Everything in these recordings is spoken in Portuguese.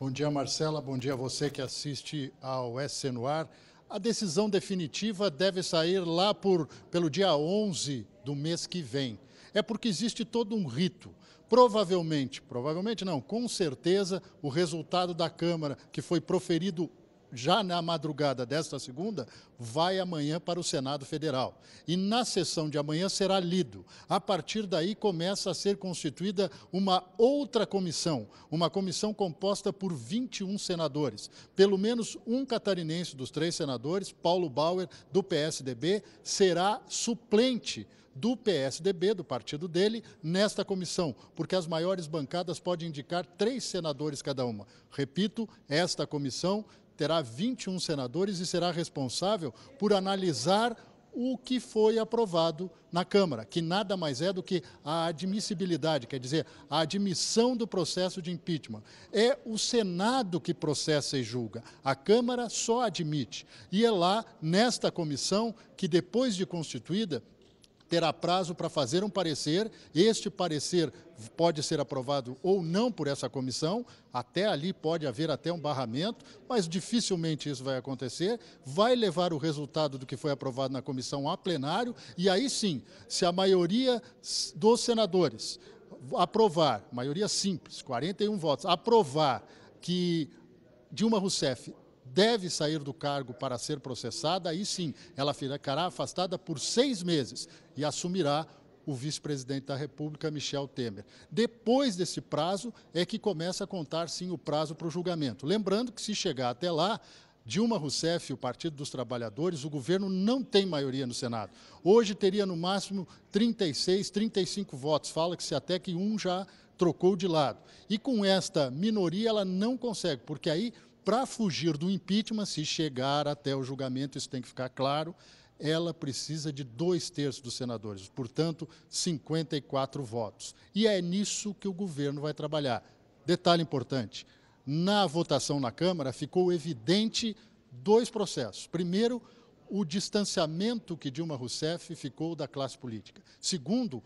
Bom dia, Marcela. Bom dia a você que assiste ao SC no Ar. A decisão definitiva deve sair lá por, pelo dia 11 do mês que vem. É porque existe todo um rito. Provavelmente, provavelmente não, com certeza, o resultado da Câmara, que foi proferido já na madrugada desta segunda, vai amanhã para o Senado Federal. E na sessão de amanhã será lido. A partir daí começa a ser constituída uma outra comissão, uma comissão composta por 21 senadores. Pelo menos um catarinense dos três senadores, Paulo Bauer, do PSDB, será suplente do PSDB, do partido dele, nesta comissão, porque as maiores bancadas podem indicar três senadores cada uma. Repito, esta comissão terá 21 senadores e será responsável por analisar o que foi aprovado na Câmara, que nada mais é do que a admissibilidade, quer dizer, a admissão do processo de impeachment. É o Senado que processa e julga, a Câmara só admite. E é lá, nesta comissão, que depois de constituída, terá prazo para fazer um parecer. Este parecer pode ser aprovado ou não por essa comissão. Até ali pode haver até um barramento, mas dificilmente isso vai acontecer. Vai levar o resultado do que foi aprovado na comissão a plenário e aí sim, se a maioria dos senadores aprovar, maioria simples, 41 votos, aprovar que Dilma Rousseff deve sair do cargo para ser processada, aí sim ela ficará afastada por seis meses e assumirá o vice-presidente da República, Michel Temer. Depois desse prazo é que começa a contar sim o prazo para o julgamento. Lembrando que se chegar até lá, Dilma Rousseff e o Partido dos Trabalhadores, o governo não tem maioria no Senado. Hoje teria no máximo 36, 35 votos. Fala-se até que um já trocou de lado. E com esta minoria ela não consegue, porque aí para fugir do impeachment, se chegar até o julgamento, isso tem que ficar claro, ela precisa de dois terços dos senadores, portanto, 54 votos. E é nisso que o governo vai trabalhar. Detalhe importante: na votação na Câmara ficou evidente dois processos. Primeiro, o distanciamento que Dilma Rousseff ficou da classe política. Segundo,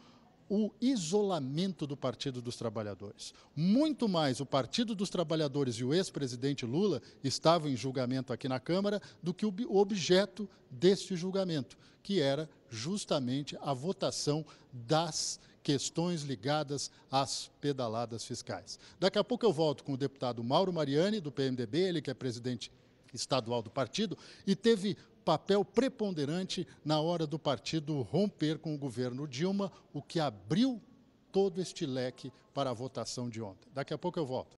o isolamento do Partido dos Trabalhadores. Muito mais o Partido dos Trabalhadores e o ex-presidente Lula estavam em julgamento aqui na Câmara do que o objeto deste julgamento, que era justamente a votação das questões ligadas às pedaladas fiscais. Daqui a pouco eu volto com o deputado Mauro Mariani, do PMDB, ele que é presidente estadual do partido e teve papel preponderante na hora do partido romper com o governo Dilma, o que abriu todo este leque para a votação de ontem. Daqui a pouco eu volto.